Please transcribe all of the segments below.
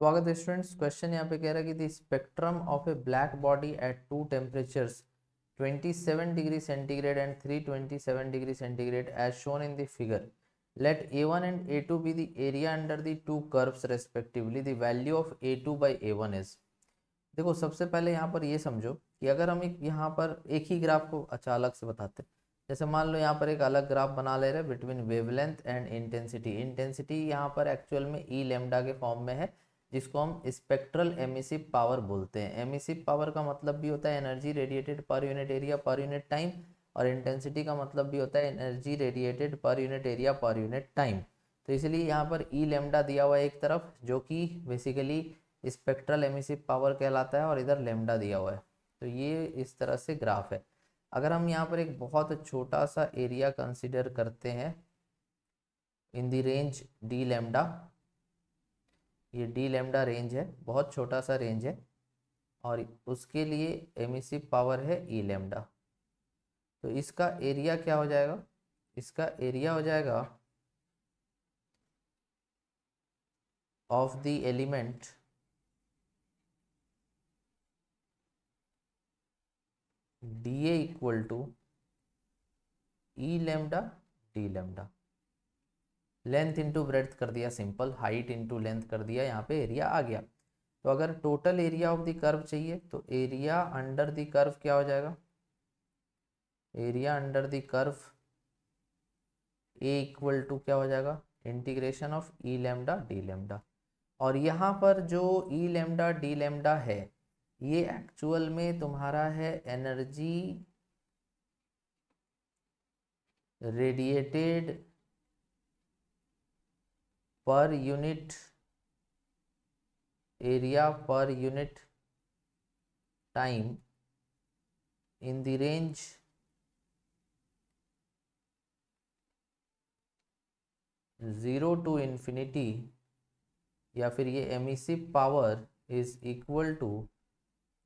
स्वागत students question यहाँ पे कह रहा है कि the spectrum of a black body at two temperatures 27 degree centigrade and 327 degree centigrade as let A one and A two be a2 area under area two curves respectively curves value of A two by A one is देखो सबसे पहले यहाँ पर ये समझो कि अगर हम एक यहाँ पर एक ही ग्राफ को अच्छा अलग से बताते हैं जैसे मान लो यहाँ पर एक अलग ग्राफ बना ले रहे between wavelength and intensity intensity यहाँ पर एक्चुअल में ई e लेमडा के फॉर्म में है जिसको हम स्पेक्ट्रल एमिसिव पावर बोलते हैं एमिसिव पावर का मतलब भी होता है energy radiated per unit area per unit time और इंटेंसिटी का मतलब भी होता है energy radiated per unit area per unit time तो इसलिए यहाँ पर ई e लेमडा दिया हुआ है एक तरफ जो कि बेसिकली स्पेक्ट्रल एमिसिव पावर कहलाता है और इधर लेमडा दिया हुआ है तो ये इस तरह से ग्राफ है अगर हम यहाँ पर एक बहुत छोटा सा एरिया कंसिडर करते हैं in the range D lambda ये डी लेमडा रेंज है बहुत छोटा सा रेंज है और उसके लिए एमिसिव पावर है ई e लेमडा तो इसका एरिया क्या हो जाएगा इसका एरिया हो जाएगा of the element D A equal to E lambda D lambda length into breadth कर दिया सिंपल हाइट इंटू लेंथ कर दिया यहाँ पे एरिया आ गया तो अगर total area of the curve चाहिए तो एरिया अंडर द कर्व क्या हो जाएगा area under the curve A equal to क्या हो जाएगा integration of E lambda D lambda और यहाँ पर जो ई लेमडा डी लेमडा है ये एक्चुअल में तुम्हारा है energy radiated per unit area per unit time in the range zero to infinity या फिर ये emissive power is equal to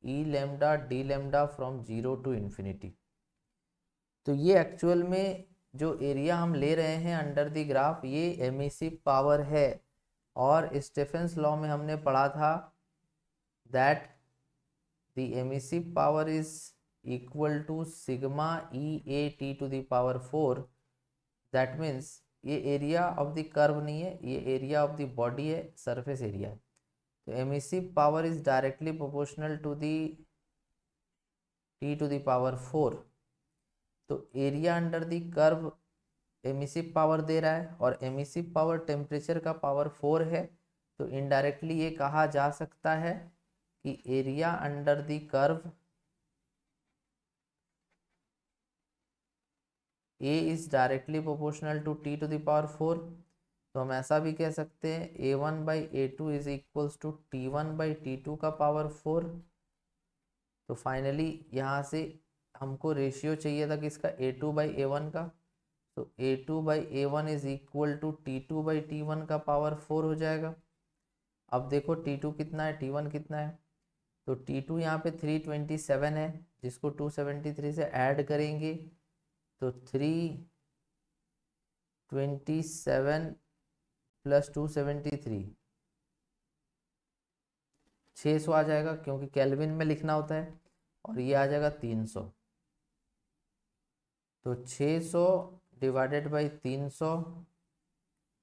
E lambda D lambda from zero to infinity तो ये एक्चुअल में जो एरिया हम ले रहे हैं अंडर दी ग्राफ ये एमिसिव पावर e है और स्टेफेंस लॉ में हमने पढ़ा था that the emissive power is equal to sigma E A T to the power four that means ये एरिया ऑफ द कर्व नहीं है ये एरिया ऑफ द बॉडी है सरफेस एरिया है तो emissive power is directly proportional to the T to the power four तो area under the curve emissive power दे रहा है और एमिसिव पावर टेम्परेचर का पावर फोर है तो इनडायरेक्टली ये कहा जा सकता है कि area under the curve A is directly proportional to T to the power power four तो हम ऐसा भी कह सकते हैं A one by A two is equals to T one by T two का पावर फोर तो फाइनली यहाँ से हमको रेशियो चाहिए था किसका A two by A one का तो A two by A one is equal to T two by T one का पावर फोर हो जाएगा अब देखो टी टू कितना है टी वन कितना है तो टी टू यहाँ पे थ्री ट्वेंटी सेवन है जिसको टू सेवेंटी थ्री से ऐड करेंगे तो three twenty seven plus two seventy three छः सौ आ जाएगा क्योंकि कैलविन में लिखना होता है और ये आ जाएगा तीन सौ तो 600 डिवाइडेड बाय 300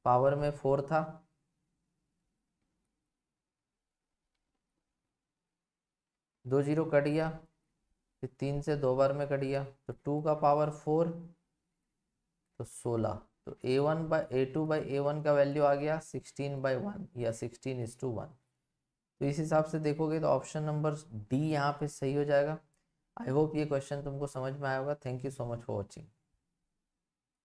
पावर में फोर था दो जीरो कट गया फिर तीन से दो बार में कट गया तो टू का पावर फोर तो सोलह तो A one by A two by A one का वैल्यू आ गया सिक्सटीन बाई वन या सिक्सटीन इज टू वन तो इस हिसाब से देखोगे तो ऑप्शन नंबर डी यहाँ पे सही हो जाएगा आई होप ये क्वेश्चन तुमको समझ में आया होगा thank you so much for watching